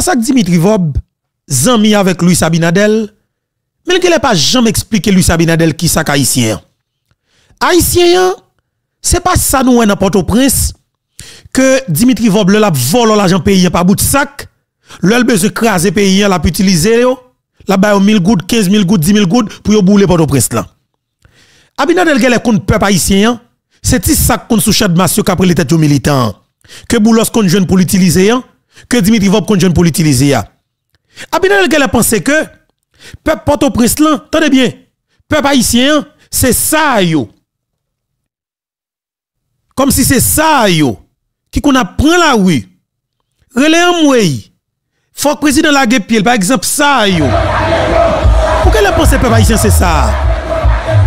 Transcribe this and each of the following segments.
sac Dimitri Vob, zami avec Luis Sabinadel mais il ne pas jamais expliqué Luis Sabinadel qui ça haïtien. Haïtien, c'est pas ça nous en Port-au-Prince que Dimitri Vob le vole l'argent payé par bout de sac, le besoin craser payé l'a utilisé la bay 1000 gouttes, 15 000 gouttes, 10 000 gouttes pour bouler Port-au-Prince là. Abinadel est contre peuple haïtien, c'est ce sac contre sous chat masio qu'après les têtes militant Que boulos contre jeune pour l'utiliser, que Dimitri Vop prendre pour l'utiliser. Abinadel a pensé que peuple Port-au-Prince, tenez bien, peuple haïtien, hein, c'est ça yo. Comme si c'est ça yo qui qu'on apprend la rue. Relais moi Faut que président la pied par exemple ça yo. Pourquoi la pensé peuple haïtien c'est ça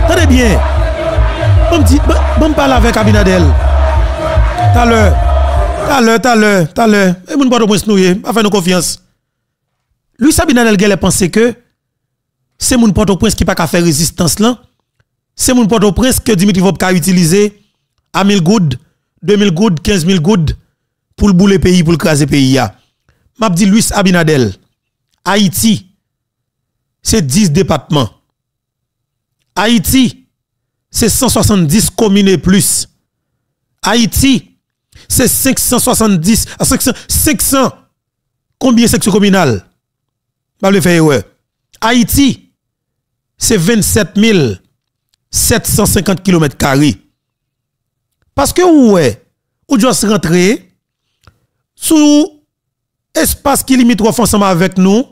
Tenez bien. Bon parle avec Abinadel. Tout à l'heure T'as l'heure, t'as l'heure, t'as l'heure. Et mon pas prince nous, nos eh. confiances. confiance. Lui, Sabinel a pensé que c'est mon porte au prince qui pas qu'à faire résistance là. C'est mon porte au prince que Dimitri Vopka a utilisé à 1000 gouttes, 2000 gouttes, 15 000 pour le bouler pays, pour le craser pays. M'a dit Luis Abinadel, Haïti, c'est 10 départements. Haïti, c'est 170 communes et plus. Haïti, c'est 570 à 500, Combien section communale Pas Haïti, c'est 27 750 km 2 Parce que ouais, ou doit se rentrer sous espace qui limite ensemble avec nous,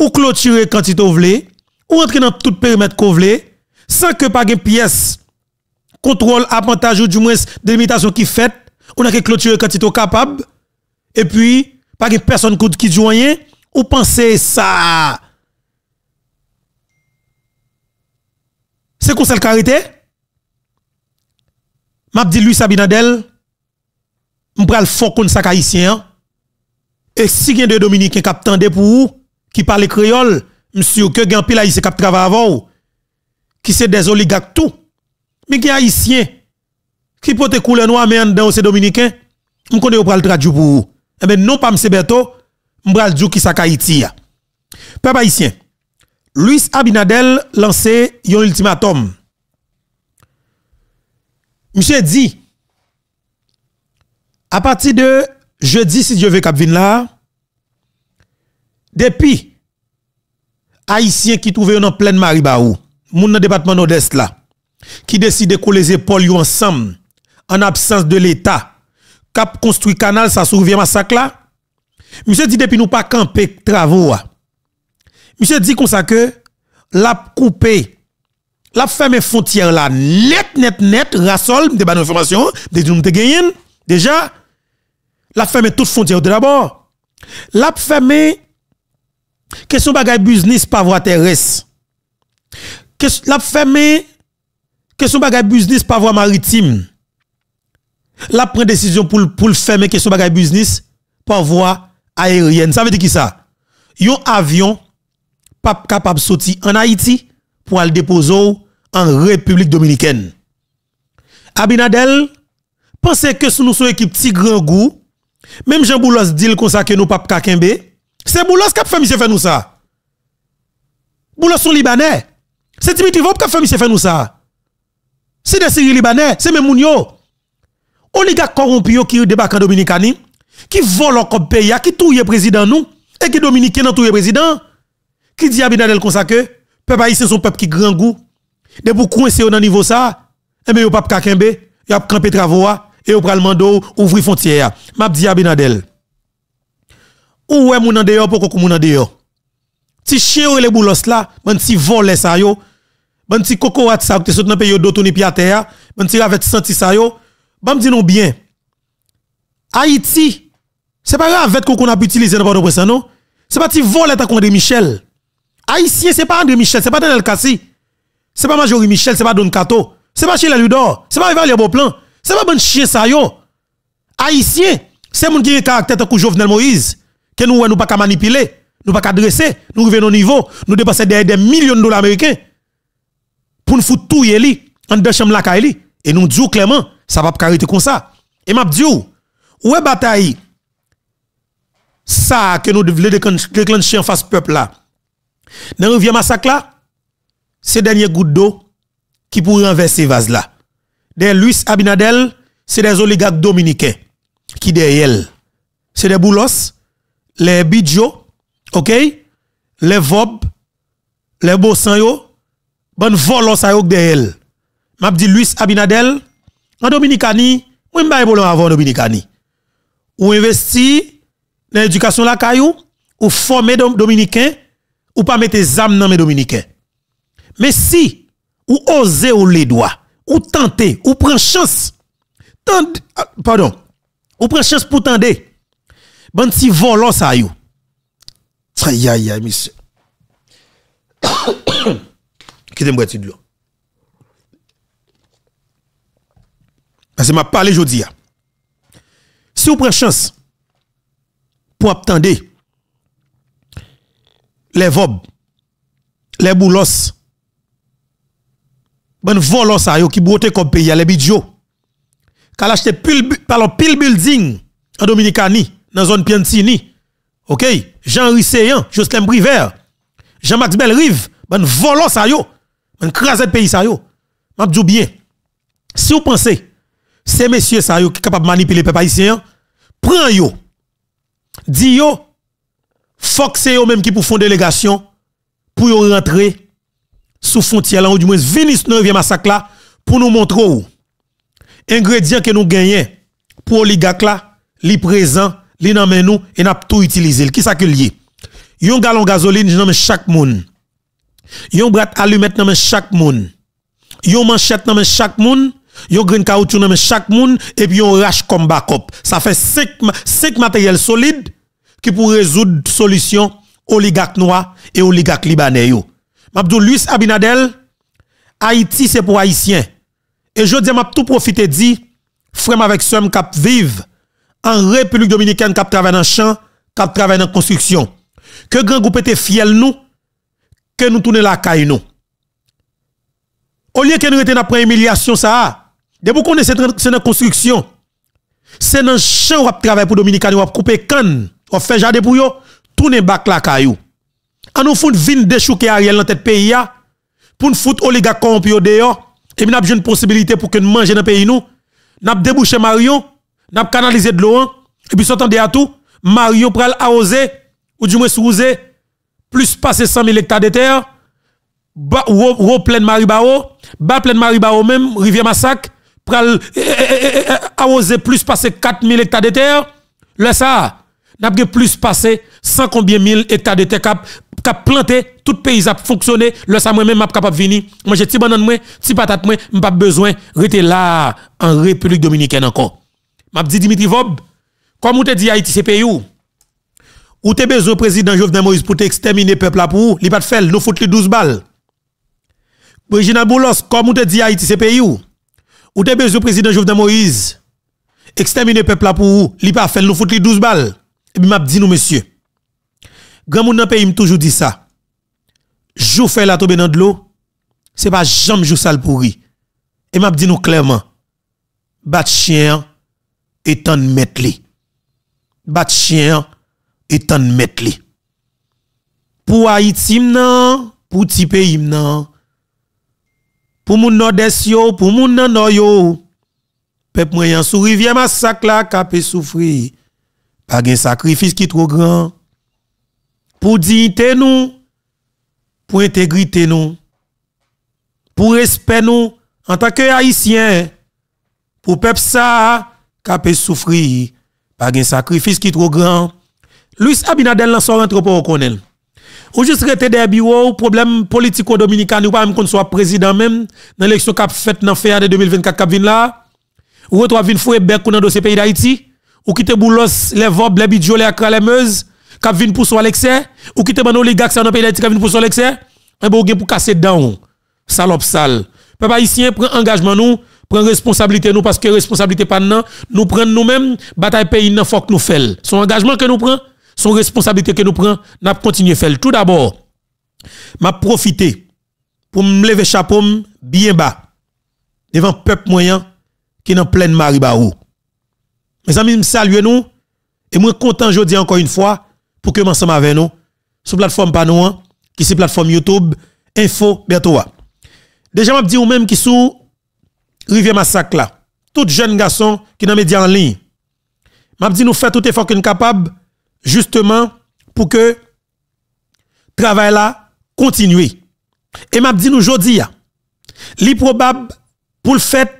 ou clôturer quand il voulez, ou rentrer dans tout périmètre qu'on voulez, sans que pas de pièce, contrôle, avantage ou du moins des délimitation qui fait on a que clôturer quand tu es capable et puis pas que personne qui joigne ou pensez ça c'est qu'on s'est carité m'a dit lui Sabinadel m'pral fort contre ça haïtien hein. et si a de dominicain cap attendent pour qui parle créole monsieur que gen pile cap travaille avant qui c'est des oligarques tout mais qui haïtien qui peut couleur noire, mais en dedans, c'est dominicain. Je connais le traduit pour vous. Eh ben non, pas M. Berto, je dire qui sa Haïti. Peuple haïtien, Luis Abinadel lancé un ultimatum. Monsieur dit, à partir de jeudi, si Dieu veut qu'il là, depuis haïtien qui trouvait en pleine Maribaou, moun dans département nord-est là, qui décide de coller les épaules ensemble en absence de l'État, cap construit canal, ça survient massacre là. Monsieur dit depuis nous pas camper travaux. Ah. Monsieur dit comme ça que l'a coupé, l'a fermé frontière là, net, net, net, rassol, de bonnes informations, de déjà, l'a fermé toute frontière de d'abord. L'a fermé, question bagaille business par voie terrestre. L'a fermé, question bagaille business par voie maritime la prend décision pour pour fermer question bagay business par voie aérienne. Ça veut dire qui ça Yon avion pas capable sortir en Haïti pour le déposer en République dominicaine. Abinadel pensez que si nous sommes équipe petit grand goût, même Jean Boulos dit comme ça que nous pas kakembe, c'est Boulos qui a fait monsieur nous ça. Boulos sont libanais. C'est Dimitri Vop qui a fait monsieur nous ça. C'est des Syriens libanais, c'est même Mounio oligarque corrompu qui débarque en Dominicani, qui volent leur pays, qui touille président nous, et qui Dominique dans touille président, qui dit Abinadel comme ça que, peuple haïtien son peuple qui grand goût, de vous coincer dans niveau ça, et eh bien pas kakembe, campé travaux, et Vous pral ouvri frontière. M'a dit Abinadel, ou ouais moun en dehors, pourquoi en dehors? Ti chien les boulos là, ben si vole ça yo, ben si cocoat sa, ou te pays ni piatea, ben si senti ça yo, Bam dis non bien. Haïti, c'est pas grave avec qu'on a pu utiliser dans le au prince non? C'est pas ti volet à André Michel. Haïtien, c'est pas André Michel, c'est pas Daniel Kassi. C'est pas Majorie Michel, c'est pas Don Cato. C'est pas Chile Ludor. C'est pas Rival Boplan. C'est pas bon chien ça yo. Haïtien, c'est mon qui a un caractère de Jovenel Moïse. Que nous, nous pas qu'à manipuler, nous pas qu'à dresser, nous revenons au niveau, nous dépassons des, millions de dollars américains. Pour nous foutre tout yéli, en deux chambres la Et nous disons clairement, ça va pas arrêter comme ça. Et m'a dis, où est bataille ça que nous devons déclencher en face peuple là. Dans vieux massacre là, c'est dernier goutte d'eau qui pourrait renverser vase là. Des Luis Abinadel, c'est des oligarques dominicains qui derrière. C'est des boulos, les bidjo, OK? Les vob, les bossan yo, bon volos à derrière. M'a dit Luis Abinadel, en Dominicani, ou peut pas problème avant Dominicani. Ou investi dans l'éducation la caillou, ou former dominicain, ou pas mettre zam dans mes dominicains. Mais si ou osez ou les doigts, ou tenter, ou prend chance, ah, pardon, ou prend chance pour tenter bon si volant ça yo. Aïe aïe aïe, monsieur. t'aime moi de l'eau. Parce que je parlé aujourd'hui. Si vous prenez chance pour attendre les vob, les boulos, les ben, volos qui brote comme pays, les bidjo, qui acheté par pile building en Dominicani, dans la zone Piantini, ok, Jean Risséan, Jocelyn Briver, Jean-Max Belrive, ben volos ça yo, ben krasé pays ça yo. M'a bien, si vous pensez, ces messieurs ça qui sont capables de manipuler les haïtien prends yo. Dis yo, faut c'est eux même qui pour font délégation pour yo rentrer sous frontière là ou du moins venir ce 9 massacre là pour nous montrer où ingrédients que nous gagnons pour gars là, li présent, li nan nous et n'a tout utiliser. Qui ça que lié? Yon galon gasoline nan chaque moun. Yon brat allumette nan chaque moun. Yon manchette nan chaque moun Yo green caoutchouc dans chaque moun et puis on rache comme backup. Ça fait 5 matériels solides qui pour résoudre solution oligarque noir et oligarque libanais yo. Mabdou Luis Abinadel Haïti c'est pour haïtiens. Et je dis m'a tout profiter dit frère avec somme cap vive en République dominicaine cap travaille dans champ, cap travaille dans construction. Que grand groupe était fiel nous que nous tourner la caille nous. Au lieu que nous étions après humiliation ça, de qu'on est c'est dans construction. C'est dans champ où travaillez pour dominicain, on couper canne, on fait jardin pour yo, tourner bac la caillou. On nous fout vin déchouquer Ariel dans tête pays pour nous foutre oligarque corrompu dehors et nous avons une possibilité pour que nous manger dans pays nous. Nous avons débouché Marion, nous avons canalisé de l'eau hein. et puis s'entendez à tout, Marion pral arroser ou du moins souze plus passer 100 000 hectares de terre, ou plein Maribao, bas plein Maribao même, rivière Massac, pral eh, eh, eh, osé plus passer 4000 hectares de terre, le ça, n'a plus passé 100 combien mille hectares de terre cap cap planté, tout pays a fonctionné, le ça moi même m'a capable venir, manger petit banane moi, petit patate moi, pas besoin rester là en République dominicaine encore. M'a dit Dimitri Vob, comme on te dit Haïti c'est pays où ou te besoin président Jovenel Moïse pour exterminer peuple là pour, il pas de faire, nous foutre les 12 balles. Original Boulos, comme on te dit Haïti c'est pays où ou t'es besoin président Jovenel Moïse, exterminer peuple là pour vous, li pas fait nous foutre 12 balles. Et puis m'a dit nous monsieur. Grand monde dans pays m'a toujours dit ça. Jou faire la tomber dans de l'eau, c'est pas jamais jou sale pourri. Et m'a dit nous clairement. Bat chien et t'en mettre les, Bat chien et t'en mettre les. Pour Haïti non, pour petit pays non pour moun nord pour moun nan yo. Pep moyen souri rivière massacre la capé souffrir. sacrifice qui trop grand. Pour dignité nous, pour intégrité nous, pour respect nous en tant que haïtien. Pour peuple ça capé souffrir. Pas un sacrifice qui trop grand. Luis Abinadel lance rentre pour ou juste rete des bureaux, problème politico-dominicain, ou pas même qu'on soit président même, dans l'élection cap faite dans février de 2024 cap vin là, ou retour vin foué bec ou dans dossier pays d'Haïti, ou quitte boulos, les vobs, les bidjo, les akra, les meuse, cap vin pour soi l'excès, ou quitte ban oligarque dans pays d'Haïti cap vin pour soi l'excès, et bon, pour casser dedans, salope sale. Peuple haïtien, prend engagement nous, prend responsabilité nous, parce que responsabilité pas nous, nous prenons nous-mêmes, bataille pays, il faut que nous fassions. Son engagement que nous prenons, son responsabilité que nous prenons, nous continuons à faire. Tout d'abord, m'a profité pour me lever chapeau bien bas devant peuple moyen qui est en pleine Maribaou. Mes amis, me salue nous et moi content aujourd'hui encore une fois pour que sommes avec nous sur plateforme panouan hein, qui c'est plateforme YouTube Info Bertoa. Déjà m'a dit ou même qui sont Rivière Massacre là, tout jeune garçon qui dans média en ligne. M'a dit nous fait tout effort qu'une capable justement pour que travail là continue. Et m'a dit nous jodi probable pour le fait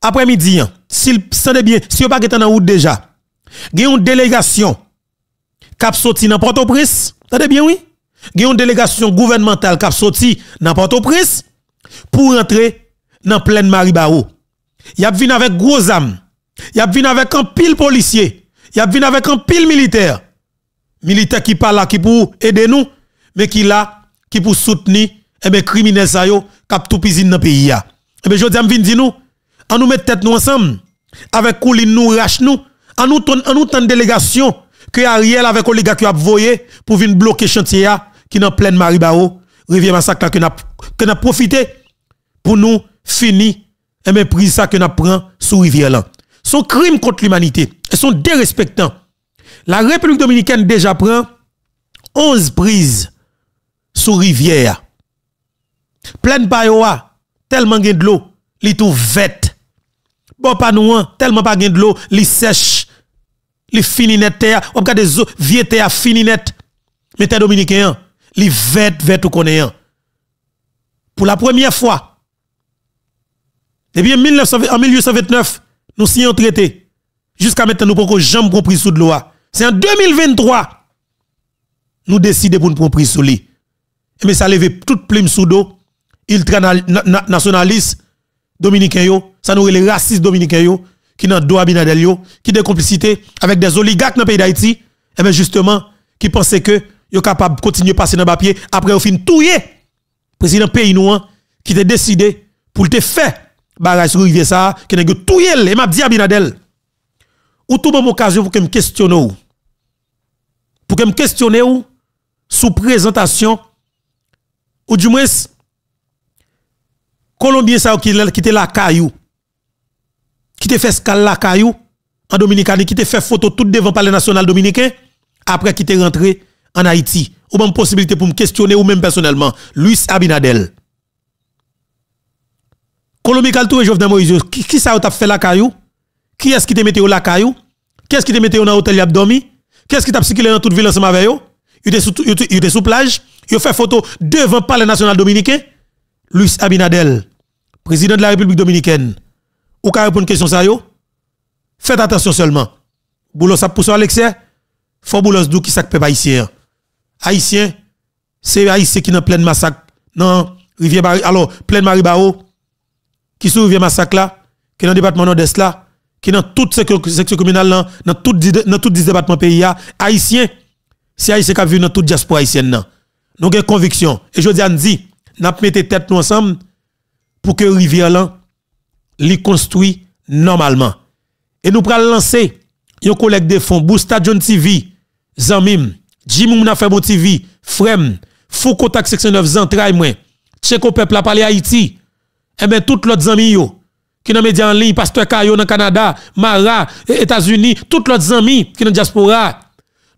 après-midi s'il vous bien si pas en route déjà. Gen une délégation cap sorti dans Port-au-Prince, bien oui? Gen une délégation gouvernementale cap sorti dans port au pour entrer dans pleine Il Y a avec gros âme. Y a avec un pile policier il y a venu avec un pile militaire. Militaire qui parle là, qui pour aider nous, mais qui là, qui pour soutenir, et bien, criminels ça yo, cap tout pisine dans le pays ya. Eh bien, je dis, vin dire nous, en nous mettre tête nous ensemble, avec Coulin nous, rache nous, en nous ton, nous ton délégation, que Ariel avec oligarque qui a voyé, pour venir bloquer chantier qui dans pleine Maribao, rivière massacre que n'a, que n'a profité, pour nous finir, et bien, pris ça que n'a pris sous rivière là son crime contre l'humanité Ils sont dérespectants. La République dominicaine déjà prend 11 prises sous rivière. Pleine paioa, tellement gain de l'eau, les tout vête. Bon pas nous, tellement pas gain de l'eau, les sèche. les fini net terre, ou des eaux, vie terre fini net. Mais terre dominicain, li vête vête ou connaît. Pour la première fois, eh bien en 1929, nous signons un traité. Jusqu'à maintenant, nous ne pouvons jamais prendre sous de loi. C'est en 2023, nous décidons pour nous prendre sous sous lui. Mais ça lève toute plume sous dos, nationalistes dominicains. ça nous les racistes dominicains, qui n'ont dos qui des complicités avec des oligarques dans le pays d'Haïti, et eh bien justement, qui pensaient que sont capables de continuer à passer dans le papier après au fin tout le président pays qui a décidé pour le faire Bagay sur rivière ça qui que tout yel et m'a dit Abinadel ou tout bon occasion pour que me questionne pour que me questionne ou sous présentation ou du moins colombien ça qui était la caillou qui te fait la caillou en Dominicanie qui te fait photo tout devant palais national dominicain après qui te rentré en Haïti ou bonne possibilité pour me questionner ou même personnellement Luis Abinadel Colombie et Jovenel Moïse, qui, qui ça t'a fait la caillou? Qui est-ce qui t'a mis la caillou? Qui est-ce qui t'a mis dans l'hôtel y Qui est-ce qui t'a circulé dans toute ville ensemble avec eux? Il était sous plage, il fait photo devant le palais national dominicain. Luis Abinadel, président de la République dominicaine. Ou ka répondre question ça yo? Faites attention seulement. Boulos ça, poussé à l'excès. Faut Boulos dou qui sac pas haïtien. Haïtien, c'est haïtien qui en plein massacre. Non, rivière alors plein Maribao, qui souvient massacre là, qui est dans le département nord-est là, qui est dans toute section communale là, dans tout dans tout département pays là, haïtien, c'est haïtien qui vu dans toute diaspora haïtienne là. Nous avons conviction et je dis à nous avons mis tête nous ensemble pour que rivière là les construit normalement. Et nous prenons lancer une collègues de fonds Boosta John TV, Zamim, Jimou Mouna fait TV, Frem, Foucault Tax 69 Zantraï Tcheko peuple a parlé Haïti. Eh bien, toutes l'autre amis, qui dans les en ligne, Pasteur Kayo dans Canada, Mara, États-Unis, toutes l'autre amis qui dans la diaspora,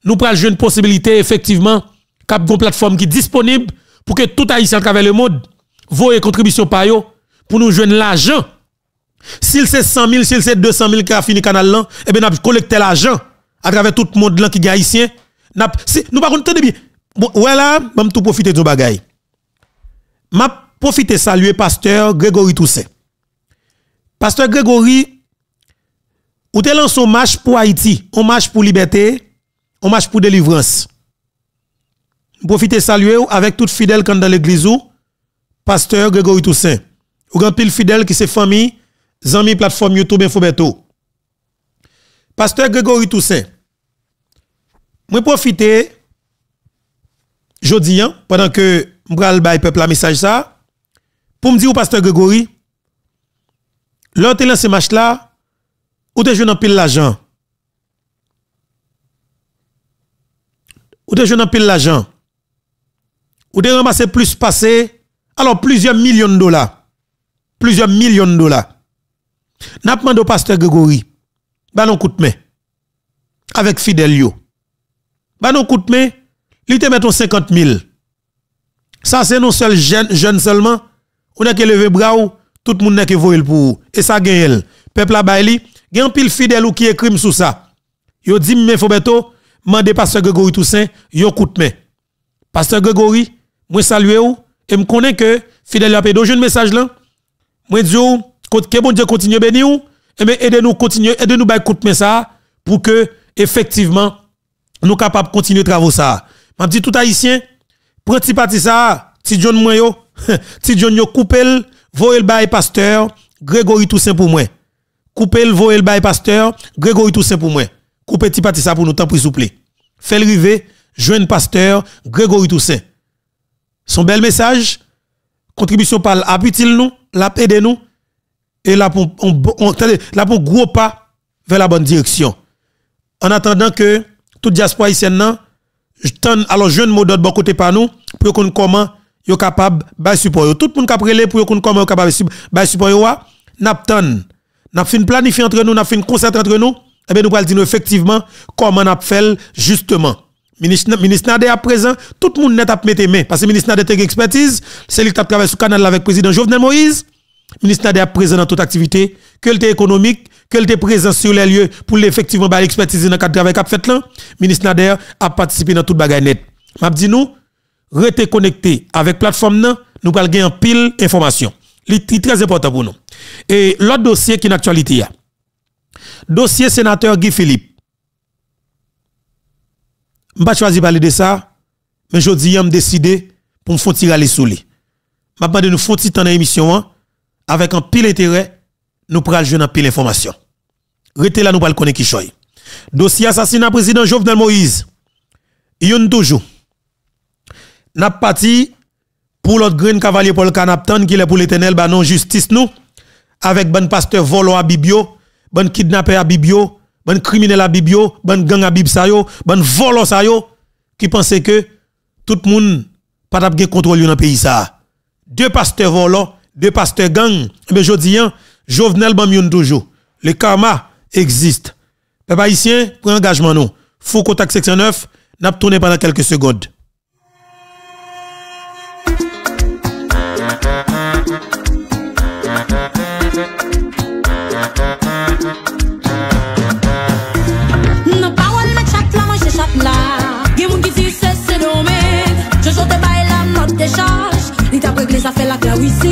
nous prenons une possibilité, effectivement, cap une plateforme qui est disponible pour que tout Haïtien travers le monde voie contribution par yo pour nous joindre l'argent. S'il c'est 100 000, s'il c'est 200 000 qui a fini canal là, eh bien, nous collecter l'argent à travers tout le monde là qui est haïtien. Nous, par contre, bien. Bon, voilà, je tout profiter de ce ma profiter saluer pasteur Grégory Toussaint. Pasteur Grégory, ou te lance un match pour Haïti, un match pour liberté, un match pour délivrance. Profitez saluer avec tout fidèle quand dans l'église ou, pasteur Grégory Toussaint. Ou grand pile fidèle qui se famille, amis plateforme YouTube Infobeto. Pasteur Grégory Toussaint. Moi profiter Jodi, hein, pendant que m'bral bay peuple la message ça vous me dire, pasteur Grégory, L'autre tu ce match là, ou tu joues en pile l'argent. Ou tu joues en pile l'argent. Ou tu ramassé plus passé, alors plusieurs millions de dollars. Plusieurs millions de dollars. N'a pas au pasteur Grégory, Ben, coup de Avec Fidelio. Ballon coup de main, il te met 50 000. Ça, c'est non seul jeune, jeune seulement, on a que levé bras tout le monde n'a que le Et ça gagne. Peuple a baili, gagne pile fidèle ou qui écrit sous ça. Yo dit, mais beto mandé pasteur Grégory Toussaint, yo coûte mais Pasteur Grégory, moi salue ou, et me connais que fidèle a pédo, jeune message là. Moi dis ou, que bon Dieu continue béni ou, et bien aidez-nous continuer, aide nous bah, ça, pour que, effectivement, nous capables continuer travaux ça. M'a dit tout haïtien, petit parti ça, John Moyo, Ti John yo coupel, voyez le bail pasteur, Grégory Toussaint pour moi. Coupel, voyez le bail pasteur, Grégory Toussaint pour moi. Coupez petit parti pour nous temps pis souple. Fais le river, jeune pasteur, Grégory Toussaint. Son bel message, contribution par appuie nous, la de nous, et la pour on, on, pour gros pas vers la bonne direction. En attendant que toute diaspora haïtienne, alors jeune mot d'autre bon côté par nous, pour qu'on comment yo capable ba support yo tout le monde a relé pour qu'on comment capable ba support yo n'aptan n'a fin planifier entre nous n'a fin concert entre nous et eh bien nous dis dire effectivement comment n'a fait justement ministre ministre Nader à présent tout le monde net a mettre main parce que ministre a une expertise c'est lui qui travaille sur canal avec président Jovenel Moïse ministre Nader à présent dans toute activité que soit économique que était présent sur les lieux pour effectivement bah, l'expertise dans le cadre travail qu'a fait là ministre Nader a participé dans toute bagaille net m'a dis, nous restez connecté avec la plateforme nan, nous allons gagner pile information. C'est très important pour nous. Et l'autre dossier qui est en actualité, dossier sénateur Guy Philippe. Je ne choisi de parler de ça, mais je dis, je décidé pour me faire tirer les sous Je vais nous faire tirer dans avec un pile intérêt, nous prenons jouer pile information. Restez là, nous le connaître qui Dossier assassinat président Jovenel Moïse. Yon toujours n'a parti pour l'autre green cavalier Paul Canapton qui est pour l'éternel bah, non justice nous avec bon pasteur volant à Bibio, bon kidnappé à Bibio, bon criminel à Bibio, bon gang à Bibio, bon volo qui pensait que tout le monde pas t'a contrôle dans pays ça. Deux pasteurs volants, deux pasteurs gang, mais eh ben, je dis hein, Jovenel Banmion toujours. Le karma existe. Peuple haïtien, prenez engagement nous. Foucault section 9, n'a tourné pendant quelques secondes. Lita pe gles a fe la klawise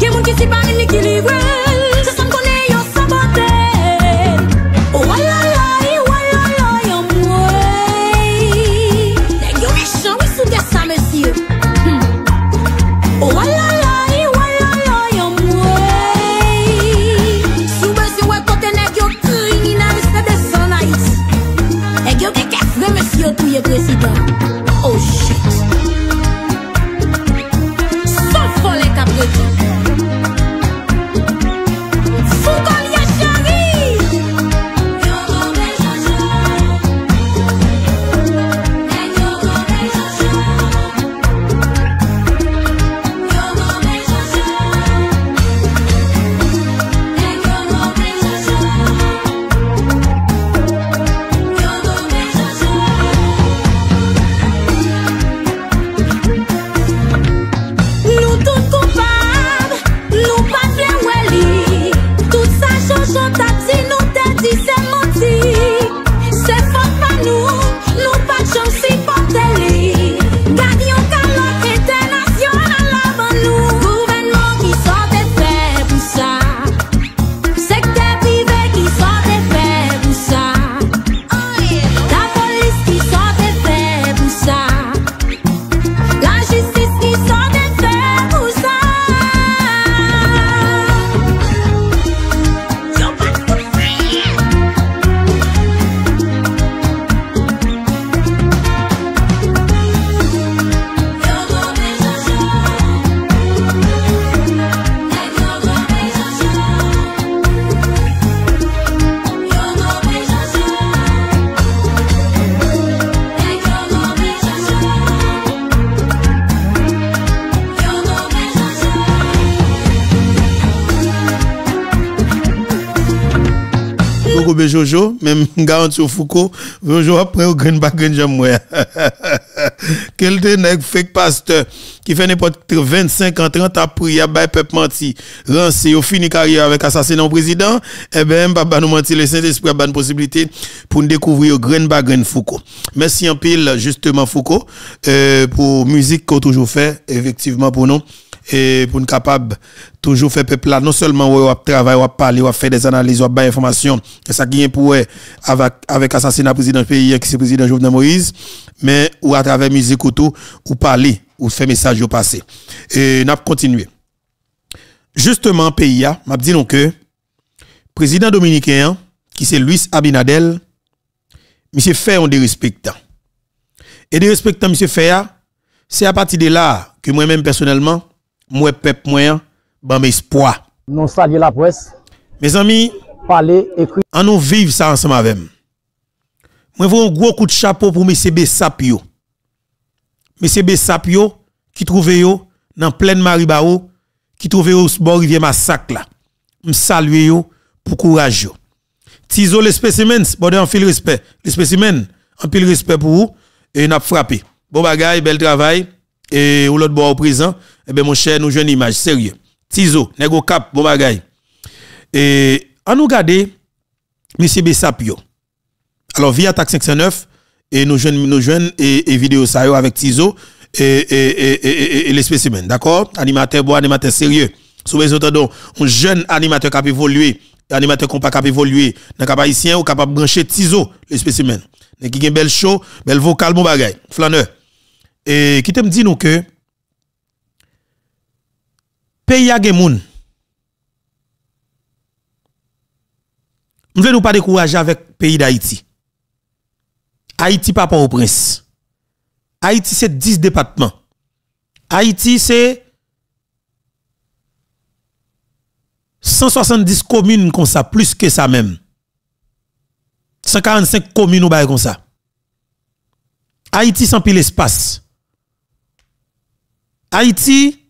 Yen moun ki sipa meni ki li wèl Se san konen yo sabote Owalala oh, yi walala yon e, mwè Nèk yo mè chan wè sou de sa mwè hmm. oh, si e, yo Owalala yi walala yon mwè Sou mwè si yo wè kote nèk yo kri Ni nan rispe de san a yis Nèk yo kè kè fwe mwè si yo tou ye kresidon Jojo, même garanti au Foucault, Jojo après au Green pas Jamoué. Quel nèg fake pasteur qui fait n'importe 25 ans 30 ans, à prier peu bah, peuple menti, rancé au fini carrière avec assassinat président, eh ben papa nous mentir le Saint-Esprit a bonne possibilité pour nous découvrir au Green pas Foucault. Merci en pile justement Foucault euh, pour musique qu'on toujours fait effectivement pour nous et pour être capable toujours faire peuple là non seulement travailler travaille ou parler ou faire des analyses ou des information et ça qui est pour avec avec assassinat président pays le président Jovenel Moïse mais ou à travers musique ou tout ou parler ou faire message au passé et n'a continuer justement pays a m'a dit donc que président dominicain qui c'est Luis Abinadel monsieur fait on le et des monsieur fait c'est à partir de là que moi-même personnellement moi peuple moi ban espoir non saluons la presse mes amis parler écrit en nous vivre ça ensemble avec moi vous un gros coup de chapeau pour monsieur Bessapio monsieur Bessapio qui trouvait yo dans pleine Maribao qui trouvait au bord rivière massacre là me saluer yo pour courage Tizo les spécimens, bon en fil respect. Les spécimens, en pile respect pour vous. Et n'a frappé. Bon bagaille, bel travail. Et ou l'autre bois au présent eh bien, mon cher, nous jeunes images, image sérieux. Tizo, nego cap, bon bagay. Et, à nous garder, monsieur Bessapio. Alors, via TAC 509, et nos jeunes nos jeunes et, vidéo ça avec Tizo, et, et, et, les spécimens, d'accord? Animateur bon, animateur sérieux. Sous les autres, un jeune animateur qui a évolué, animateur qui n'a pas évolué, dans haïtien, ou capable de brancher Tizo, les spécimens. Qui a une belle show, belle vocal bon bagay, flaneur Et qui te me dit nous que, pays à Gemoun. Je ne nous pas décourager avec le pays d'Haïti. Haïti, papa au prince. Haïti, c'est 10 départements. Haïti, c'est 170 communes comme ça, plus que ça même. 145 communes ou comme ça. Haïti sans pile espace. Haïti,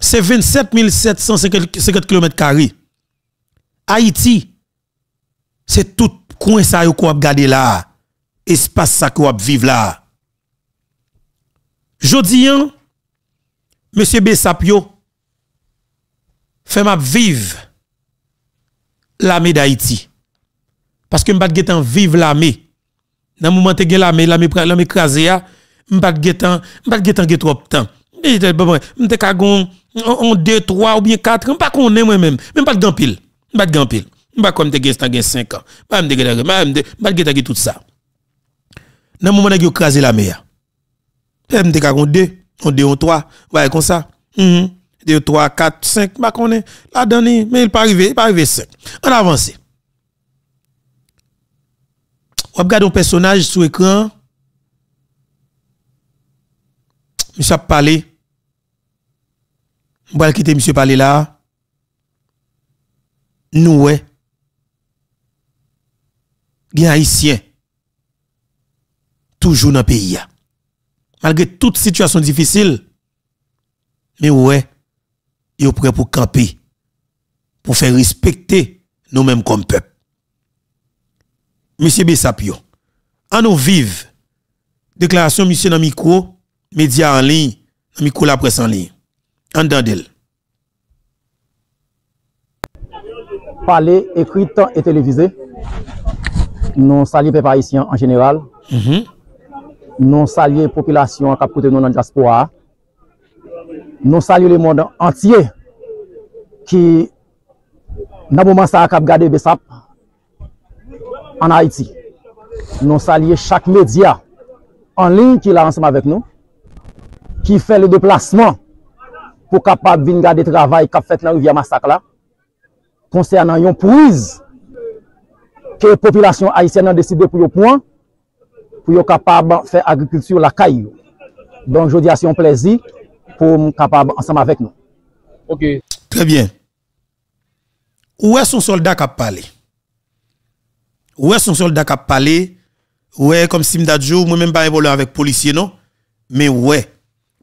c'est 27 750 km2. Haïti, c'est tout coin ça que vous là, espace ça que vous vivre là. Jodi M. Hein, monsieur Bessapio fait m'a vivre l'armée d'Haïti. Parce que peux getan vivre l'armée. Dans moment te me l'armée, l'armée l'armée crasé a, ah, getan, m'pat getan get trop temps en 2, 3 ou bien 4 ans, pas qu'on est moi-même, même pas de gampil, pas de sais pas comme est gagne 5 ans, pas ne sais pas de gagne tout ça. Dans moment où craser la mer. Même te pas 2, on 2 on 3, ouais comme ça. 2 3 4 5 Je pas qu'on est la dernière mais il pas arrivé, il pas arrivé 5. On avance. On regarde un personnage sur écran. Monsieur a parlé je quitter monsieur parler là. Nous ouais. Bien Toujours dans le pays. Malgré toute situation difficile. Mais ouais, ils prêts pour camper. Pour faire respecter nous-mêmes comme peuple. Monsieur Bessapio, à nous vive. Déclaration monsieur dans micro, Média en ligne, dans micro la presse en ligne. An dan dil. Pale, ekwit, etelevize. Non salye pe parisyen an jeneral. Mhm. Non salye populasyon akap kote nou nan jaspo a. Non salye le moun an entye. Ki nabouman sa akap gade besap. An Haiti. Non salye chak medya. An lin ki la ansama vek nou. Ki fe le deplasman. pour capable venir garder travail qu'a fait dans rivière massacre concernant une prise que la population haïtienne a décidé pour les point pour yon capable faire agriculture la caille donc je vous dis à son plaisir pour être capable ensemble avec nous très bien où est son soldat qui a parlé où est son soldat qui a parlé est comme Simdadjo moi même pas évoluer avec avec policier non mais ouais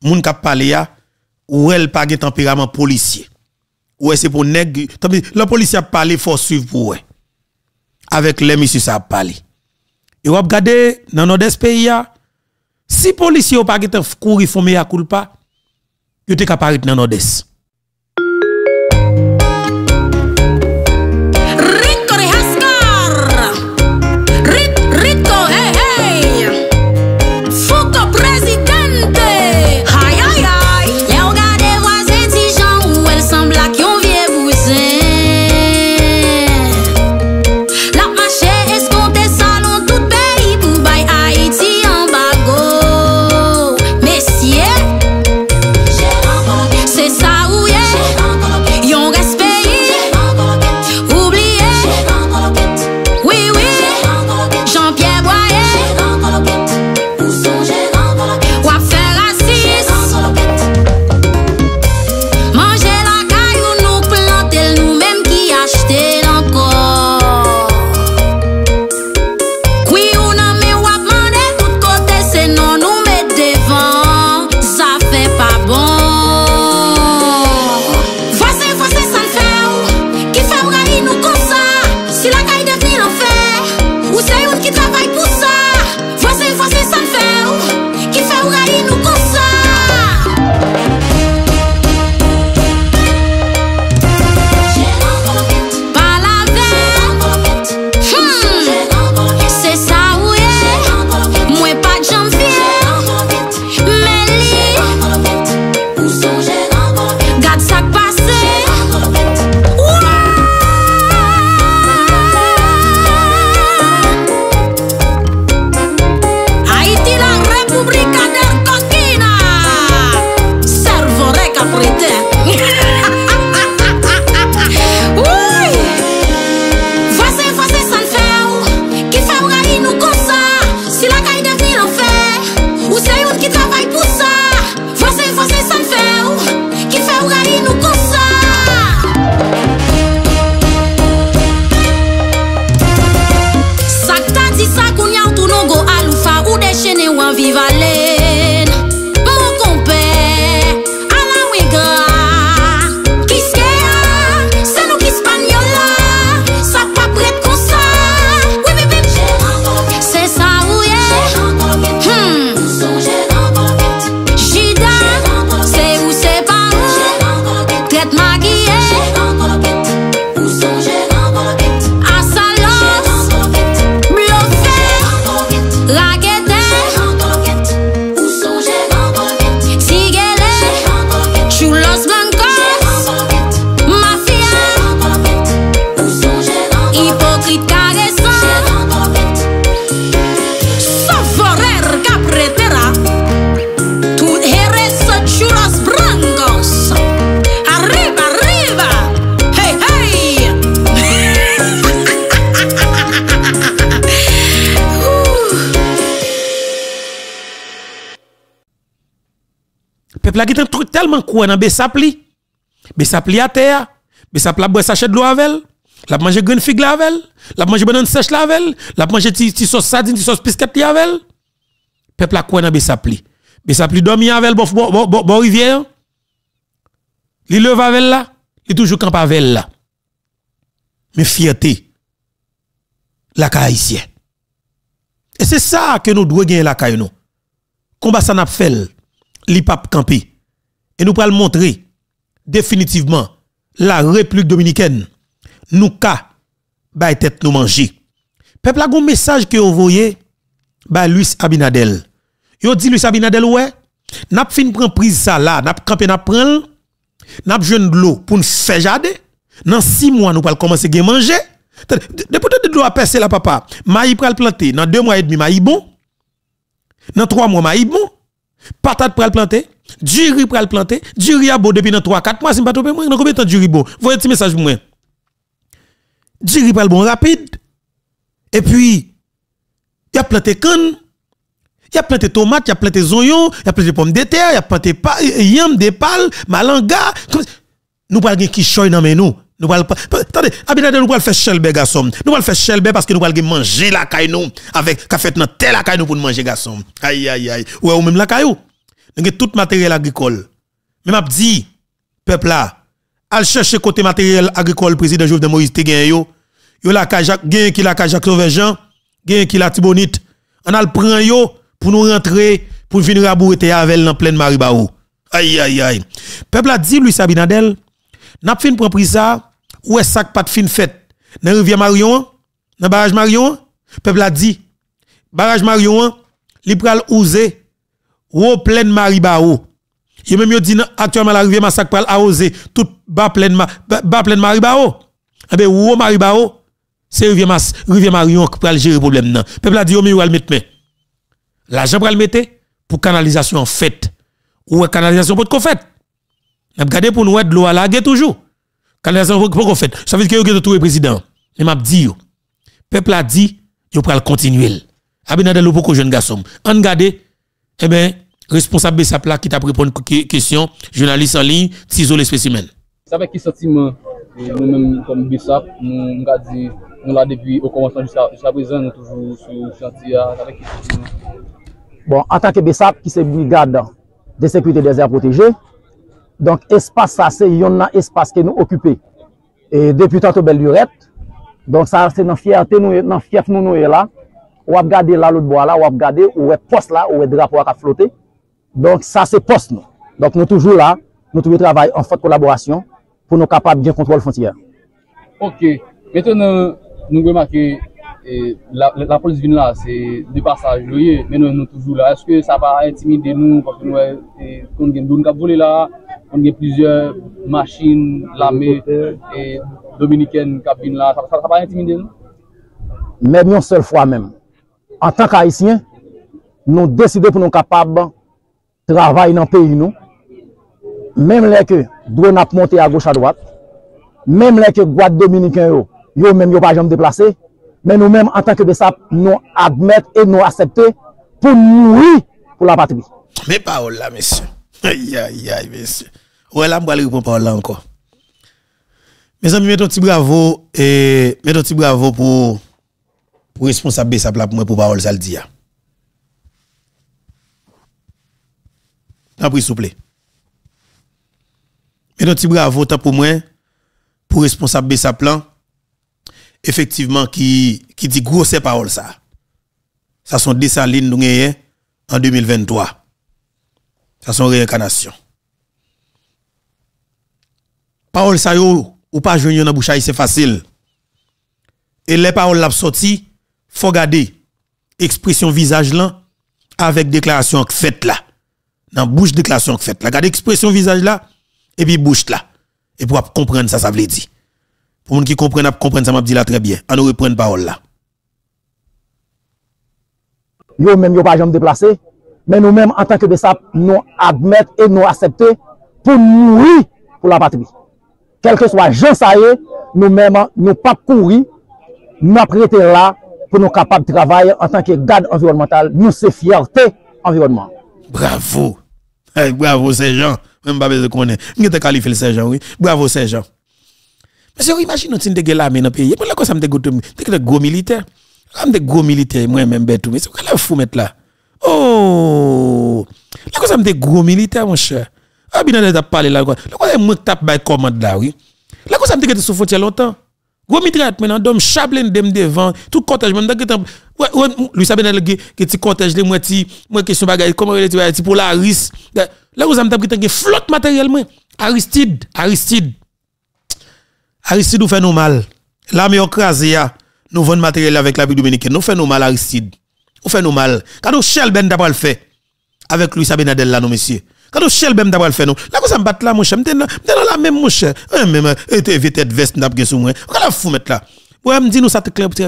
moun qui a parlé ou elle pas de tempérament policier. Ou c'est pour nèg, la police a parlé, faut suivre pour elle. Avec les messieurs, ça a parlé. Et vous regardez, dans notre pays, si policier ou pas de courir, font meilleur culpa, il de capable dans notre peuple a qui tellement courant dans Bessapli. Bessapli à terre. Bessapli a boire sachet de l'eau avec La manger green figue là avec elle. La manger banane sèche là avec La manger petite sauce sardine, petite sauce pisquette là avec Peuple a courant dans Bessapli. Bessapli dormi avec elle, bon, bon, rivière. Li leva avec elle là. Il toujours camp avec là. Mais fierté. La haïtienne. Et c'est ça que nous devons gagner la caille Combat ça n'a pas fait l'IPAP campé. Et nous pourrons montrer définitivement la République dominicaine. Nous ka bay tête nous manger. Peuple a un message que envoyé par Luis Abinadel. Yo dit Luis Abinadel ouais, n'a fin prend prise ça là, nous camper n'a prend n'a jeune de l'eau pour nous faire jade. Dans six mois nous pas commencer à manger. Depuis de droit passer la papa. Maï pral planter dans 2 mois et demi maï bon. Dans 3 mois maï bon patate pral planter, du riz pral planter, du riz à beau depuis dans 3 4 mois, si pas il moi, dans combien de temps du riz bon Voyez petit message pour moi. Du riz pral bon rapide. Et puis il a planté canne, il a planté tomate, il a planté oignon, il a planté pommes de terre, il a planté yam de pal, malanga. Nous pas gagne qui choy dans nous. Nous pas... attendez, Abinader nous pas faire chelbe garçon. Nous pas faire chelbe parce que nous allons manger la caille nous avec café dans telle la caille nous pour manger garçon. Aïe aïe aïe. Ouais, ou même la caille nous, Nous tout matériel agricole. Même a dit peuple là, al chercher côté matériel agricole président Jovenel Moïse te gagne yo. Yo la caille Jacques, qui la caille Jacques jean gagne qui la Tibonite. On le prend yo pour nous rentrer pour venir rabouter avec en pleine Maribaou. Aïe aïe aïe. Peuple a dit Luis Abinadel n'a fin pour pris ça ou est ce sac pas de fin fête dans rivière Marion dans barrage Marion peuple a dit barrage Marion li pral oser ou pleine Il est même yo dit actuellement la rivière massacre a osé tout bas pleine bas pleine Maribao eh ben ou Maribao c'est rivière rivière Marion qui pral gérer problème nan peuple a dit yo mieux al La l'argent le mettre pour canalisation en fait ou canalisation pour qu'on fait Regardez pour nous, l'eau à laguer toujours. Quand les gens pas fait, ça veut dire que vous trouvé le président. Il m'a dit, le peuple a dit, il va continuer. Abinadel, le beaucoup jeune garçon. En regardez, eh bien, responsable de sa plaque qui t'a répondu une question, journaliste en ligne, Tizo les spécimens. Ça savez qui sentiment nous-mêmes comme Bissap, nous avons dit, nous là depuis au commencement jusqu'à présent, nous toujours sur le chantier, avec Bon, en tant que Bissap, qui c'est brigade de sécurité des Aires Protégées, Donk espase sa se yon nan espase ke nou okupi. Depi ta to bel yuret, donk sa se nan fiert nou nou e la, wap gade la loutboa la, wap gade ou e pos la, ou e drapo wak a flote. Donk sa se pos nou. Donk nou toujou la, nou toujou travay an fote kolaborasyon pou nou kapat gen kontrol fontyer. Ok, meten nou gwe maki E la polis vin la, se depasa joye, menon nou touzou la. Eske sa pa intimide nou, e, kon gen doun kabvole la, kon gen pizye masin, lame, et dominiken kabvin la. Sa pa intimide nou? Mèm yon sel fwa mèm. An tank haisyen, nou deside pou nou kapab travay nan peyi nou. Mèm lè ke, dwen ap monte a goch a dwat, mèm lè ke gwa dominiken yo, yo mèm yo pa jom deplase, Mais nous-mêmes, en tant que BESAP, nous admettons et nous acceptons pour nous, pour la patrie. Mes paroles là, messieurs. Aïe, aïe, aïe, messieurs. Ouais, là, je vais répondre parler là encore. Mes amis, mettez un petit bravo et un petit bravo pour responsabiliser responsable plan là pour moi pour parole ça le dit, T'as hein. s'il vous plaît. Mettons un petit bravo pour moi pour responsable Bessap, là effectivement qui qui dit ces paroles ça. Ça sont des salines nous en 2023. Ça sont réincarnation. Parole ça ou pas joindre dans bouche c'est facile. Et les paroles l'a sorti, faut garder expression visage là avec déclaration que faite là. Dans bouche déclaration que faite là, garde expression visage là et puis bouche là. Et pour comprendre ça ça veut dire pour les qui comprennent, comprennent ça m'a dit là très bien. On nous la parole là. Yo même yo pas jamais déplacé, mais nous-mêmes en tant que BESAP, nous admettons et nous acceptons pour mourir pour la patrie. Quel que soit Jean Saïe, nous-mêmes nous pas courir, nous apprêter là pour nous capables de travailler en tant que garde environnemental, Nous fiers fierté environnement. Bravo. Eh, bravo bravo gens, Même pas besoin de connaître. Je qualifié le Sergent, oui. Bravo Sergent. Parce que imagine nous sommes l'armée dans le pays. Pour la cause ça me dégoûte, des gros militaire Comme des gros militaires, moi-même, bête, mais c'est quoi la fou mettre là? Oh! La cause ça me des gros militaire, mon cher? Ah, bien, on a parlé là, quoi. La quoi ça me tape par commande là, oui? La cause ça me dégoûte sous frontière longtemps? Gros militaire maintenant, d'homme chablin dem devant, tout cortège, même dans ouais, lui sabine le que tu cortège, les moi moi question bagage, comment il est pour la RIS. Là où ça me tape que flotte matériel, moi. Aristide, Aristide. Aristide nous fait nous mal. L'armée crasé nous vendons matériel avec la République dominicaine. Nous fait nous mal Aristide. Nous fait nous mal. Quand nous Shell Ben le fait avec Luis Abinadel là nous monsieur. Quand nous Shell Ben le fait nous. Là vous ça me bat là mon cher, m'étais dans la même mon cher. Même et tête veste n'a pas sur moi. Quand la fou mettre là. Ouais, me dit nous ça très bien.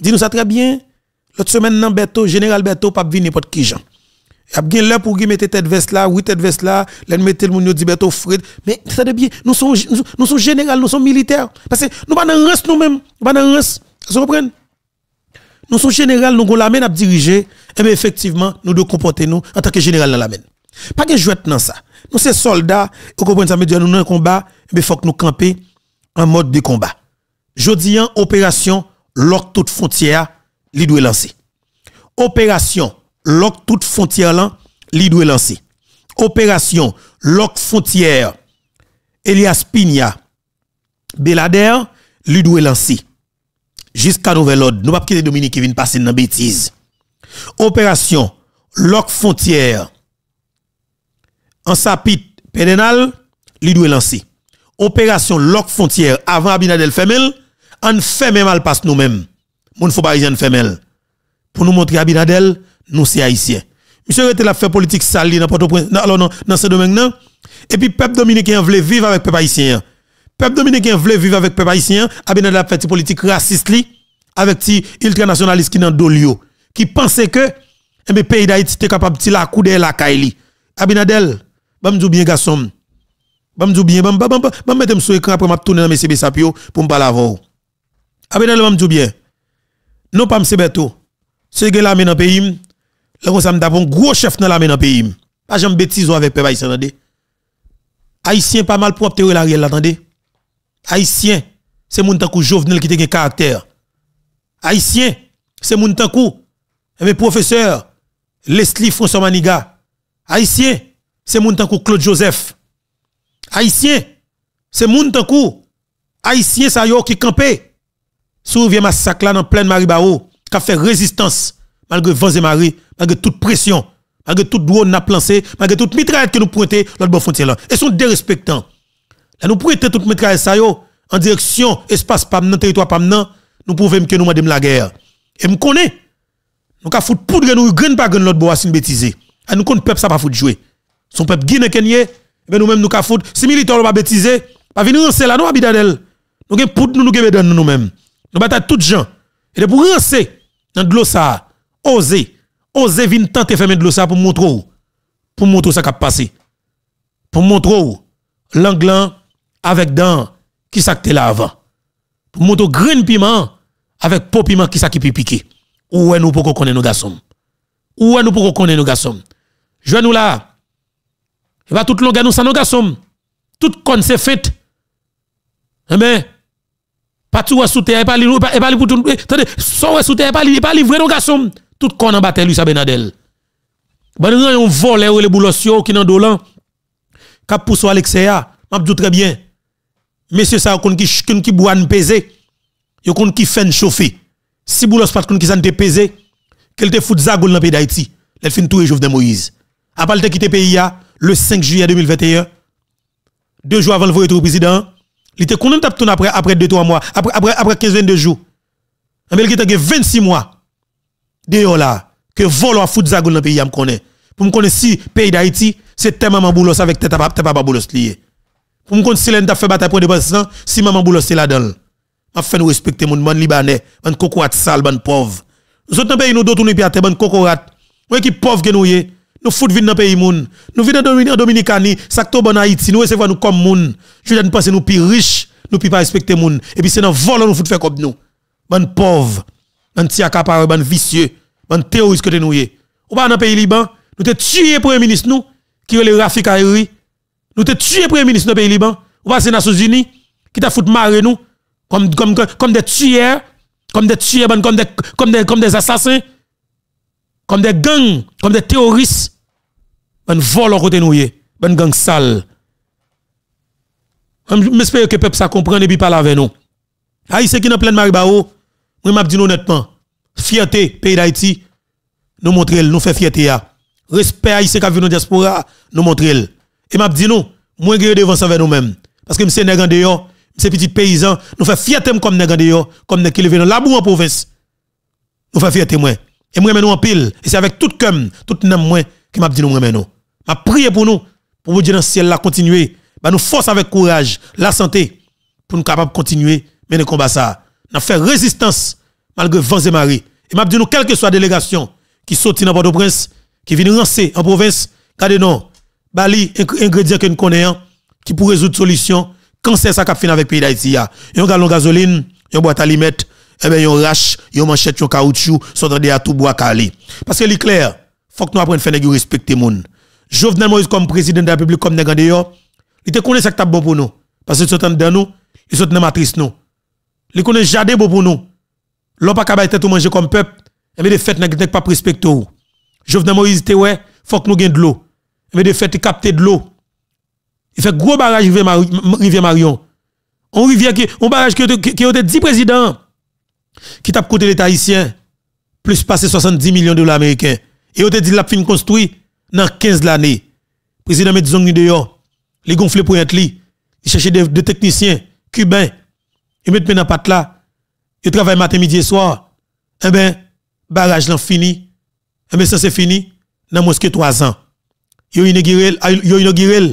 Dis nous ça très bien. L'autre semaine dans Beto, général Beto pas venir n'importe qui gens. Il y a pour qui mettre tête veste là, oui tête veste là, là mettre le monde dit bête Mais ça de bien, nous sommes nous général, nous sommes militaires parce que nous pas dans reste nous-mêmes, Nous pas dans reste. Vous comprenez Nous sommes général, nous avons la main à diriger et eh bien effectivement, nous devons comporter nous en tant que général dans la main. Pas que jouer dans ça. Nous sommes soldats, vous comprenez ça nous dans un combat, mais eh faut que nous camper en mode de combat. Jodi opération lock toute frontière, il doit lancer. Opération l'ok toute frontière là, li doit lancer. Opération l'ok frontière Elias Pigna Belader li doit lancer. Jusqu'à nouvel ordre, nous pas quitter Dominique qui vient passer dans bêtise. Opération l'ok frontière en sapit Pedenal, li doit lancer. Opération l'ok frontière avant Abinadel Femel, en fait même mal passe nous-mêmes. ne faut pas une femelle. Pour nous montrer Abinadel, nous c'est haïtiens. Monsieur était la fait politique sale dans Port-au-Prince, alors non, dans ce domaine là. Et puis peuple dominicain voulait vivre avec peuple haïtien. Peuple dominicain voulait vivre avec peuple haïtien, Abinadel la fait politique raciste li, avec ti ultranationaliste qui dans dolio, qui pensait que le eh ben, pays d'Haïti était capable de la couder la caille. Abinadel, bam dou bien garçon. Bam dou bien, bam bam bam, bam sur écran après m'a tourner dans mes CB Sapio pour me parler avant. Abinadel bam dou bien. Non pas m'sebeto. C'est que la dans pays le ça me gros chef dans la main dans le pays. Pas j'aime bêtise avec peuple haïtien, Haïtien pas mal pour obtenir la réelle, attendez. Haïtien, c'est mon tankou Jovenel qui te un caractère. Haïtien, c'est mon tankou. Mes eh professeurs, Leslie François Maniga. Haïtien, c'est mon tankou Claude Joseph. Haïtien, c'est mon tankou. Haïtien, ça yo qui campé. Souviens massacre là dans pleine Maribao, qui a fait résistance malgré vents et malgré toute pression, malgré toute drone n'a lancé, malgré toute mitraille que nous pointons l'autre bord frontière là. Et sont dérespectants. Là nous pointons toute mitraille ça yo en direction espace pam territoire pam nous prouvons que nous demandons la guerre. Et me connaît. Nous ca foutre poudre nous graine pas graine l'autre bord c'est Et ah, nous compte peuple ça pas fout jouer. Son peuple guinéen kenye, eh ben nous mêmes nous ca fout si militaire pas bêtiser, pas venir rancer là non abidadel. Nous gen poudre nous nous gen dans nous mêmes Nous battons toutes gens. Et pour rancer dans de l'eau ça, oser osez venir tenter faire de l'eau ça pour montrer pour montrer ça qui a passé. Pour montrer l'anglan avec dents qui s'acte là avant. Pour montrer green piment avec pot piment qui ça qui piqué. Où est nous pour connaître nos garçons? Où est nous pour connaître nos garçons? Je nous là. Et va tout le nous ça nos garçons. Tout con c'est fait. mais ben, pas tout sous terre, pas livré, pas livré pour tout. Eh, attendez, sans sous terre, pas livré, pas livré nos garçons tout kon an batè Luis Abenadel. Ban ran yon volè ou le boulos yo ki nan dolan. lan, kap pousso Alexeya, mabdou très bien. Monsieur ça kon ki kon ki bouan pesé, yo kon ki fen chauffer. Si boulos pat kon ki san te pesé, qu'elle te fout zagol dans pays d'Haïti, elle fin tout de Moïse. Après le quitter pays le 5 juillet 2021, deux jours avant le vote au président, il était connu tap après après 2 3 mois, après après après 15 22 jours. Mais il était 26 mois dehors là que vol à foot zagoul dans le pays je connaît pour me connaître si pays d'Haïti c'est tellement maman boulos avec tête papa tête papa boulos lié pour me connaître si l'on fait bataille pour dépassant si maman boulos c'est là-dedans Je fait respecter mon man libanais man cocotte sale man pauvre nous autres pays nous d'autres nous pied man cocotte ouais qui pauvre que nous y nous foutons vite dans pays moun nous vin dans dominicani sakto en haïti nous recevoir nous comme moun je ne pense nous plus riches nous plus pas respecter moun et puis c'est dans vol nous fout faire comme nous man pauvre petit un ban vicieux ban terroriste que te nous ou pas dans pays Liban nous te tué premier ministre nous qui est le Rafik Hariri nous te tué premier ministre dans pays Liban ou pas c'est Nations Unies qui t'a foutu marre nous comme comme comme des tueurs comme des tueurs ben, comme des comme des comme des assassins comme des gangs comme des terroristes ban vol côté nous ban gang sale ben, J'espère que le peuple ça comprend et puis parle avec nous. Haïtien qui est en pleine maribao, moi, je dis honnêtement, fierté, pays d'Haïti, nous montrer nous fait fierté. Respect ceux qui vient diaspora, nous montrer Et je dis nous, moins guerre devant ça avec nous-mêmes. Parce que c'est nèg en c'est petit paysan, nous faisons fierté comme nous comme nous, qui levé dans la boue en province. Nous faisons fierté moi. Et moi nous en pile, et c'est avec tout comme tout nous, moi qui m'a dit nous moi nous. M'a prié pour nous pour vous dire dans le ciel là continuer, bah nous force avec courage, la santé pour nous capable continuer mais nous combat ça n'a fait résistance malgré vents et Marie. Et m'a dit nous, quelle que soit la délégation qui sortit dans Port-au-Prince, qui vient lancer en province, regardez non, bali, ingrédients que nous connaissons, qui pour résoudre solution, quand c'est ça a fini avec le pays d'Haïti. Yon galon gasoline, yon boîte à limette, eh ben yon rache, yon manchette, yon caoutchouc, sont à tout bois calé. Parce que l'éclair, faut que nous apprenions à faire respecter les gens. Jovenel Moïse comme président de la République, comme nous il te connaît ce est bon pour nous. Parce que sont dans nous, ils sont dans la matrice nous. Li konen jade pour pou nou. L'on pas capable de manger comme peuple. Les de ne sont pas respecté. Jovenel Moïse, te il faut que nous gagnions de l'eau. Mais de fêtes capter de l'eau. Il fait gros barrage rivière Marion. On rivière qui, on barrage qui a été 10 présidents qui tapent côté les haïtien plus passé 70 millions de dollars américains. Et y te dit la fin construit dans 15 Le Président Medzong Il les gonflé pour être là. Il cherchait des techniciens cubains ils dans la patte là. Il travaille matin, midi et soir. Eh bien, barrage là fini. Eh bien, ça c'est fini. Dans y que trois ans. Ils ah, y inauguré,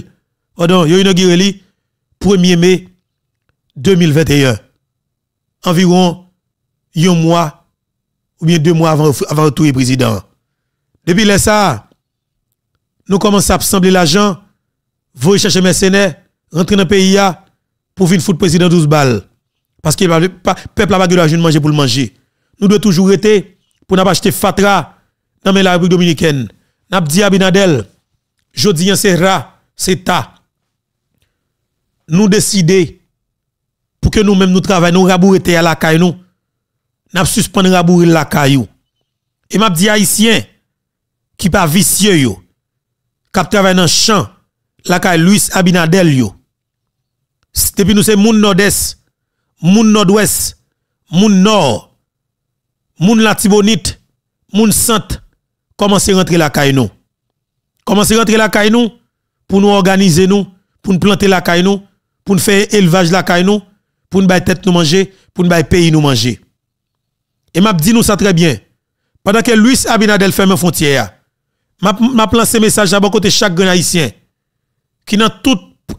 pardon, y a inauguré le 1er mai 2021. Environ un mois ou bien deux mois avant, avant retour président. Depuis là, ça, nous commençons à assembler l'argent, vous chercher mercenaires, rentrer dans le pays pour venir foutre président 12 balles. Parce que le peuple n'a pas de l'argent de manger pour le manger. Nous devons toujours être pour nous acheter Fatra dans la République dominicaine. Nous dit Abinadel, Jodien Sera, c'est ta. Nous décider pour que nous-mêmes nous travaillons, nous été à la caille nous. Nous suspendons la caille. Et m'a dit haïtien qui pas vicieux yo, qui travaille dans champ, la caille Luis Abinadel yo. Depuis nous c'est monde nord moun nord-ouest, moun nord, moun latibonite, moun sainte, commencez à rentrer la caille nous. Commencez à rentrer la caille nous pour nous organiser nous, pour nous planter la caille nous, pour nous faire élevage la caille nous, pour nous faire tête nous manger, pour nous faire pays nous manger. Et m'a dit nous ça très bien. Pendant que Luis Abinadel ferme frontière, m'a lancé message à bon côté chaque grand haïtien qui dans tout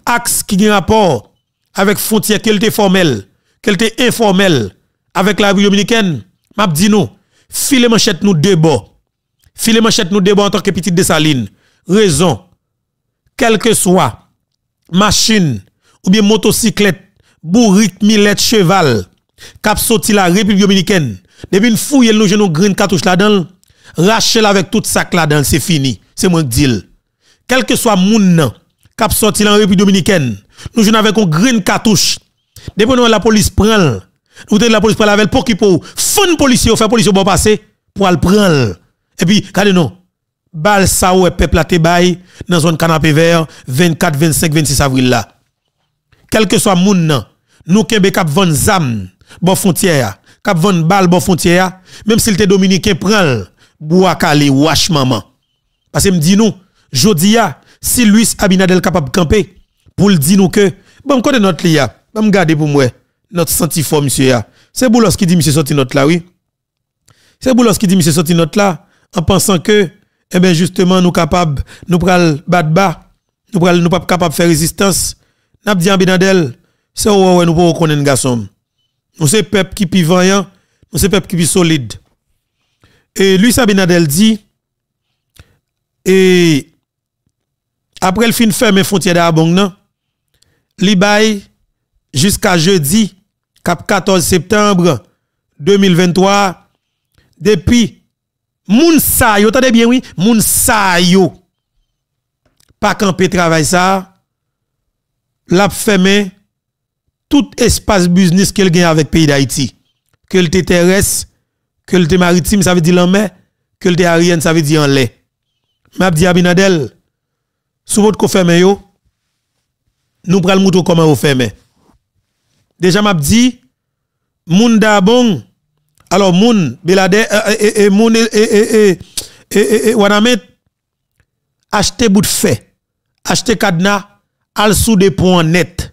axe qui a rapport avec frontière qu'elle était formelle quel était informel avec la République dominicaine, m'a dit nous, filez manchette nous debout. file Filez manchette nous deux en tant que petite dessaline. Raison, quelle que soit machine ou bien motocyclette, bourrique, millette, cheval, cap sorti la République dominicaine, depuis une fouille, nous une green cartouche là-dedans, Rachel avec tout sac là-dedans, c'est fini. C'est mon deal... Quel que soit moun cap sorti la République dominicaine, nous j'en avec un green cartouche, depuis nous, la police prend Ou de la police prend avec pour qui pour fun policier, faire policier bon passer pour le prendre. Et puis, regardez nous. Bal ça ou peuple à baye dans zone canapé vert 24, 25, 26 avril là. Quel que soit moun nan, nous kembe kap vendre zam bon frontière, kap vendre bal bon frontière, même s'il te dominicain prend bois calé wash maman. Parce que me dit nous, jodia si Luis Abinadel capable de camper pour le dire nous que bon côté notre lia je garder pour moi notre senti fort, monsieur. C'est Boulos qui dit, monsieur, sorti notre là, oui. C'est Boulos qui dit, monsieur, sorti notre là, en pensant que, eh bien, justement, nous capables, nous pral battre bas, nous pral, nous pas capables de faire résistance. N'a dit en Benadel, c'est où nous pouvons connaître garçon. Nous sommes peuple qui est vaillant, nous sommes peuple qui est solide. Et lui, ça, dit, et après le fin ferme frontière d'Abong, non, li jusqu'à jeudi, 14 septembre 2023, depuis moun sa yo, bien oui, moun sa yo, pas camper travail ça, l'a fermé tout espace business qu'elle gagne avec pays d'Haïti. Que le terrestre, que le maritime, ça veut dire en mer, que le aérien, ça veut dire en lait. M'a dit Abinadel, sous votre fermé yo, nous prenons le mouton comment vous fermez. Déjà, m'a dit, moun dabong, alors moun, belade, et e, moun, et et wanamet, achetez bout de fait, achetez cadenas, al sous des points net.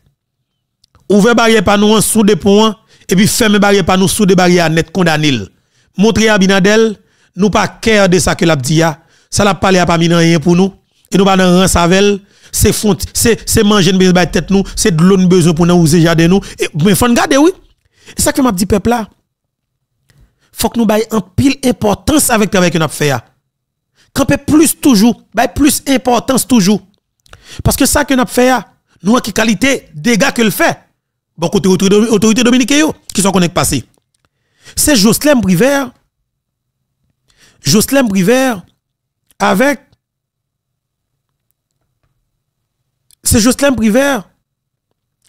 Ouvrez barrière par nous en sous des points, et puis fermez barrière barrières nous sous des barrières net, condamnil. Montrez à Binadel, nous pas cœur de ça que l'a dit, ça l'a parlé à pas rien pour nous, et nous pas dans un savel, c'est fonte c'est c'est manger une tête nous c'est de l'eau besoin pour nous user jardin nous mais faut garder oui c'est ça que m'a dit peuple là faut que nous baille en pile importance avec travail que nous fait ah. camper plus toujours baille plus importance toujours parce que ça que nous fait ah, nous avons qui qualité dégâts que le fait bon côté autorité dominicaine qui sont connectés passé c'est Jocelyn Briver Jocelyn Briver avec c'est Jocelyn Privert.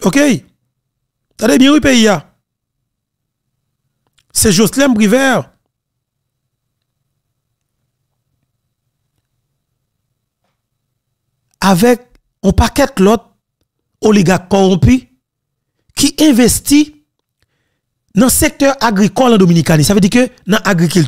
OK T'as bien oui, pays, hein. C'est Jocelyn Privert. Avec un paquet de l'autre oligarque corrompu qui investit dans le secteur agricole en Dominicanie. Ça veut dire que dans l'agriculture,